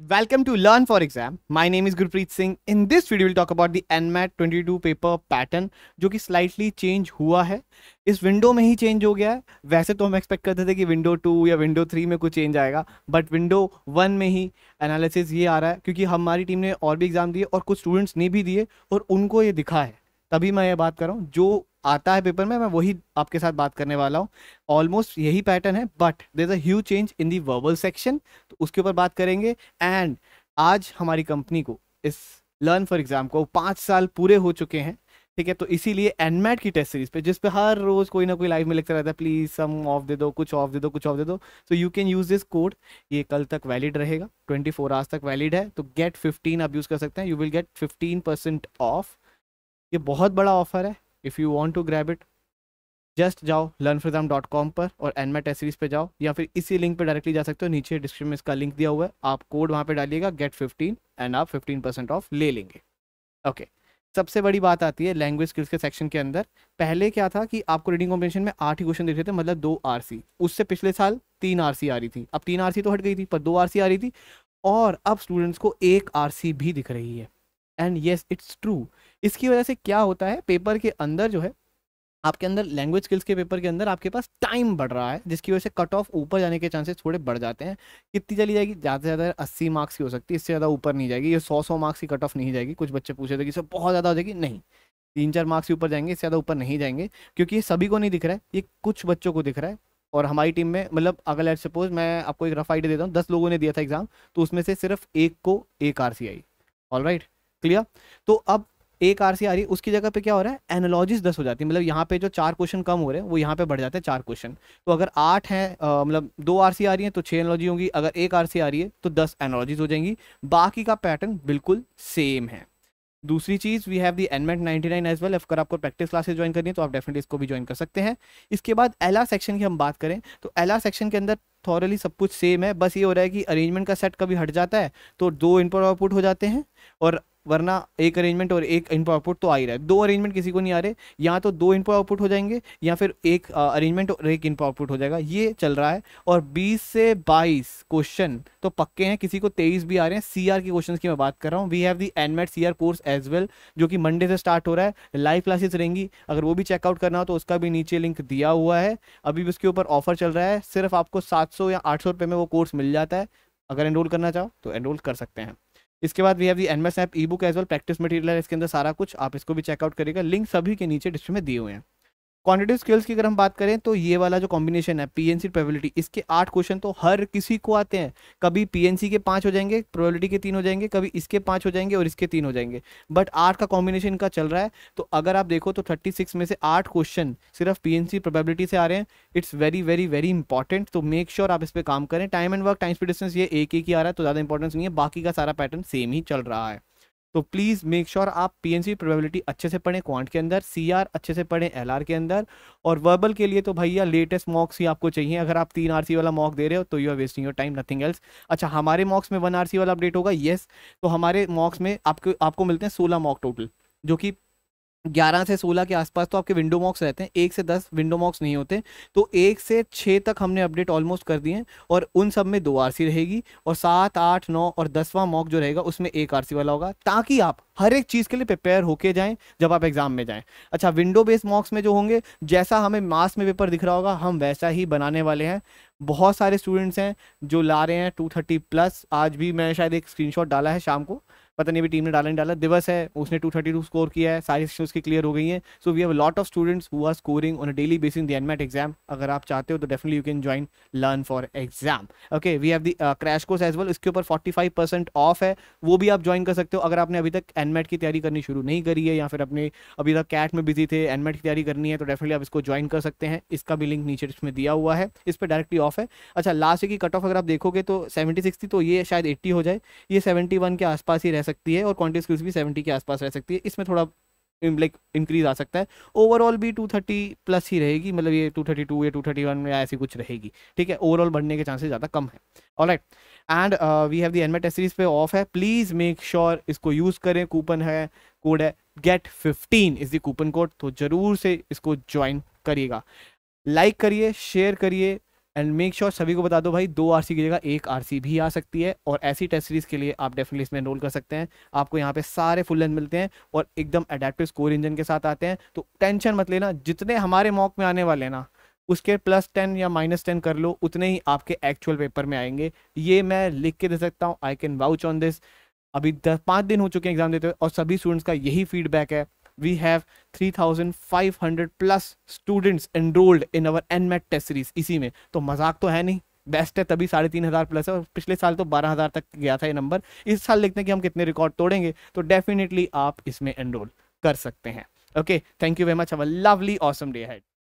Welcome to Learn for Exam. My name is Gurpreet Singh. In this video, we'll talk about the NMAT 22 paper pattern जो कि slightly change हुआ है इस window में ही change हो गया है वैसे तो हम expect करते थे कि window टू या window थ्री में कुछ change आएगा but window वन में ही analysis ये आ रहा है क्योंकि हमारी team ने और भी exam दिए और कुछ students ने भी दिए और उनको ये दिखा है तभी मैं ये बात कर रहा हूँ जो आता है पेपर में मैं वही आपके साथ बात करने वाला हूँ ऑलमोस्ट यही पैटर्न है but there a huge change in the verbal section तो उसके ऊपर बात करेंगे एंड आज हमारी कंपनी को इस लर्न फॉर एग्जाम को पाँच साल पूरे हो चुके हैं ठीक है तो इसीलिए एनमेट की टेस्ट सीरीज पे जिस पे हर रोज कोई ना कोई लाइव में लिखता रहता है प्लीज सम ऑफ दे दो कुछ ऑफ दे दो कुछ ऑफ दे दो so you can use this code ये कल तक वैलिड रहेगा 24 फोर आवर्स तक वैलिड है तो गेट 15 आप यूज कर सकते हैं you will get 15 percent off ये बहुत बड़ा ऑफर है if you want to grab it just जाओ लर्न डॉट कॉम पर और एनमेट टेस्ट सीरीज पर जाओ या फिर इसी लिंक पर डायरेक्टली जा सकते हो नीचे डिस्क्रिप्शन में इसका लिंक दिया हुआ है आप कोड वहाँ पर डालिएगा गेट फिफ्टीन एंड आप फिफ्टीन परसेंट ऑफ ले लेंगे ओके सबसे बड़ी बात आती है लैंग्वेज स्किल्स के सेक्शन के अंदर पहले क्या था कि आपको रीडिंग कॉम्पिटिशन में आठ ही क्वेश्चन देख रहे थे मतलब दो आर सी उससे पिछले साल तीन आर सी आ रही थी अब तीन आर सी तो हट गई थी पर दो आर सी आ रही थी और अब स्टूडेंट्स को एक आर सी भी दिख रही है एंड येस इट्स ट्रू इसकी वजह से क्या होता है पेपर के अंदर जो है आपके अंदर लैंग्वेज स्किल्स के पेपर के अंदर आपके पास टाइम बढ़ रहा है जिसकी वजह से कट ऑफ ऊपर जाने के चांसेस थोड़े बढ़ जाते हैं कितनी चली जाएगी ज़्यादा से ज़्यादा अस्सी मार्क्स की हो सकती है इससे ज़्यादा ऊपर नहीं जाएगी ये सौ सौ मार्क्स की कट ऑफ नहीं जाएगी कुछ बच्चे पूछे थे कि सर बहुत ज़्यादा हो जाएगी नहीं तीन चार मार्क्स के ऊपर जाएंगे इससे ज़्यादा ऊपर नहीं जाएंगे क्योंकि ये सभी को नहीं दिख रहा है ये कुछ बच्चों को दिख रहा है और हमारी टीम में मतलब अगर लेट सपोज मैं आपको एक रफ आइडिया देता हूँ दस लोगों ने दिया था एग्जाम तो उसमें से सिर्फ एक को एक R C I all right clear तो अब एक आर सी आ रही है उसकी जगह पे क्या हो रहा है एनोलॉजीज दस हो जाती है मतलब यहाँ पे जो चार क्वेश्चन कम हो रहे हैं वो यहाँ पे बढ़ जाते हैं चार क्वेश्चन तो अगर आठ है मतलब दो आर सी आ रही है तो छह एनोलॉजी होंगी अगर एक आर सी आ रही है तो दस एनोलॉजीज हो जाएंगी बाकी का पैटर्न बिल्कुल सेम है दूसरी चीज़ we have the NMAT nine as well अगर आपको प्रैक्टिस क्लासेस ज्वाइन करनी है तो आप डेफिनेटली इसको भी ज्वाइन कर सकते हैं इसके बाद एल सेक्शन की हम बात करें तो एल सेक्शन के अंदर थॉरली सब कुछ सेम है बस ये हो रहा है कि अरेंजमेंट का सेट कभी हट जाता है तो दो इनपुट आउटपुट हो जाते हैं और वरना एक अरेंजमेंट और एक इनपुट आउटपुट तो आ ही रहा है दो अरेंजमेंट किसी को नहीं आ रहे या तो दो इनपुट आउटपुट हो जाएंगे या फिर एक अरेंजमेंट और एक इनपुट आउटपुट हो जाएगा ये चल रहा है और बीस से बाईस क्वेश्चन तो पक्के हैं किसी को तेईस भी आ रहे हैं सी आर के क्वेश्चन की मैं बात कर रहा हूँ we have the NMAT C R course as well जो कि मंडे से स्टार्ट हो रहा है लाइव क्लासेस रहेंगी अगर वो भी चेकआउट करना हो तो उसका भी नीचे लिंक दिया हुआ है अभी भी उसके ऊपर ऑफर चल रहा है सिर्फ आपको सात सौ या आठ सौ रुपये में वो कोर्स मिल जाता है अगर एनरोल करना चाहो तो एनरोल कर सकते हैं इसके बाद we have the NMAT app ebook as well practice material है इसके अंदर सारा कुछ आप इसको भी चेकआउट करेगा लिंक सभी के नीचे डिस्क्रिप्शन में दिए हुए हैं क्वांटिटिव स्केल्स की अगर हम बात करें तो ये वाला जो कॉम्बिनेशन है पीएनसी प्रोबेबिलिटी इसके आठ क्वेश्चन तो हर किसी को आते हैं कभी पीएनसी के पांच हो जाएंगे प्रोबेबिलिटी के तीन हो जाएंगे कभी इसके पाँच हो जाएंगे और इसके तीन हो जाएंगे बट आठ का कॉम्बिनेशन का चल रहा है तो अगर आप देखो तो थर्टी सिक्स में से आठ क्वेश्चन सिर्फ पी एन सी प्रोबेबिलिटी से आ रहे हैं it's very very very important तो मेक श्योर sure आप इस पर काम करें time and work time speed distance ये एक एक ही आ रहा है तो ज़्यादा इंपॉर्टेंस नहीं है बाकी का सारा पैटर्न सेम ही चल रहा है तो प्लीज़ मेक श्योर आप पीएनसी प्रोबेबिलिटी अच्छे से पढ़ें क्वांट के अंदर सीआर अच्छे से पढ़ें एलआर के अंदर और वर्बल के लिए तो भैया लेटेस्ट मॉक्स ही आपको चाहिए अगर आप तीन आरसी वाला मॉक दे रहे हो तो you are wasting your time nothing else अच्छा हमारे मॉक्स में वन आरसी वाला अपडेट होगा येस तो हमारे मॉक्स में आपको आपको मिलते हैं सोलह मॉक टोटल जो कि ग्यारह से सोलह के आसपास तो आपके विंडो मॉक्स रहते हैं एक से दस विंडो मॉक्स नहीं होते तो एक से छः तक हमने अपडेट ऑलमोस्ट कर दिए हैं और उन सब में दो आरसी रहेगी और सात आठ नौ और दसवां मॉक जो रहेगा उसमें एक आरसी वाला होगा ताकि आप हर एक चीज़ के लिए प्रिपेयर होके जाएं जब आप एग्ज़ाम में जाएं अच्छा विंडो बेस्ड मॉक्स में जो होंगे जैसा हमें मास में पेपर दिख रहा होगा हम वैसा ही बनाने वाले हैं बहुत सारे स्टूडेंट्स हैं जो ला रहे हैं टू थर्टी प्लस आज भी मैंने शायद एक स्क्रीनशॉट डाला है शाम को पता नहीं अभी टीम ने डाला नहीं डाला दिवस है उसने 232 स्कोर किया है सारी सेशन उसकी क्लियर हो गई हैं so we have lot of students who are scoring on a daily basis the NMAT exam अगर आप चाहते हो तो definitely you can join learn for exam okay we have the crash course as well इसके ऊपर forty five percent of है वो भी आप ज्वाइन कर सकते हो अगर आपने अभी तक एनमेट की तैयारी करनी शुरू नहीं करी है या फिर अपने अभी तक कैट में बिजी थे एनमेट की तैयारी करनी है तो डेफिनेटली आप इसको ज्वाइन कर सकते हैं इसका भी लिंक नीचे इसमें दिया हुआ है इस पर डायरेक्टली ऑफ है अच्छा लास्ट की कट ऑफ अगर आप देखोगे तो सेवेंटी सिक्स थी तो ये शायद एट्टी हो जाए ये सेवेंटी वन के आसपास ही रह सकती है और क्वांटिटी स्क्यूज भी सेवेंटी के आसपास रह सकती है इसमें थोड़ा लाइक इंक्रीज आ सकता है ओवरऑल भी टू थर्टी प्लस ही रहेगी मतलब ये टू थर्टी टू या टू थर्टी वन या ऐसी कुछ रहेगी ठीक है ओवरऑल बढ़ने के चांसेस ज़्यादा कम uh, है all right and we have the NMAT test series पे ऑफ है प्लीज़ मेक श्योर इसको यूज़ करें कूपन है कोड है get fifteen is the coupon code तो ज़रूर से इसको ज्वाइन करिएगा लाइक करिए शेयर करिए एंड मेक श्योर सभी को बता दो भाई दो आर की जगह एक आर भी आ सकती है और ऐसी टेस्ट सीरीज के लिए आप डेफिनेटली इसमें एनरोल कर सकते हैं आपको यहाँ पे सारे फुल लेंथ मिलते हैं और एकदम अडेप्टिव स्कोर इंजन के साथ आते हैं तो टेंशन मत लेना जितने हमारे मॉक में आने वाले ना उसके प्लस टेन या माइनस टेन कर लो उतने ही आपके एक्चुअल पेपर में आएंगे ये मैं लिख के दे सकता हूँ I can vouch on this अभी दस पाँच दिन हो चुके हैं एग्ज़ाम देते हुए और सभी स्टूडेंट्स का यही फीडबैक है we have 3500 plus students enrolled in our nmat test series इसी में तो मजाक तो है नहीं बेस्ट है तभी साढ़े तीन हज़ार प्लस है और पिछले साल तो बारह हज़ार तक गया था ये नंबर इस साल देखते हैं कि हम कितने रिकॉर्ड तोड़ेंगे तो डेफिनेटली आप इसमें एनरोल कर सकते हैं okay thank you very much a lovely awesome day had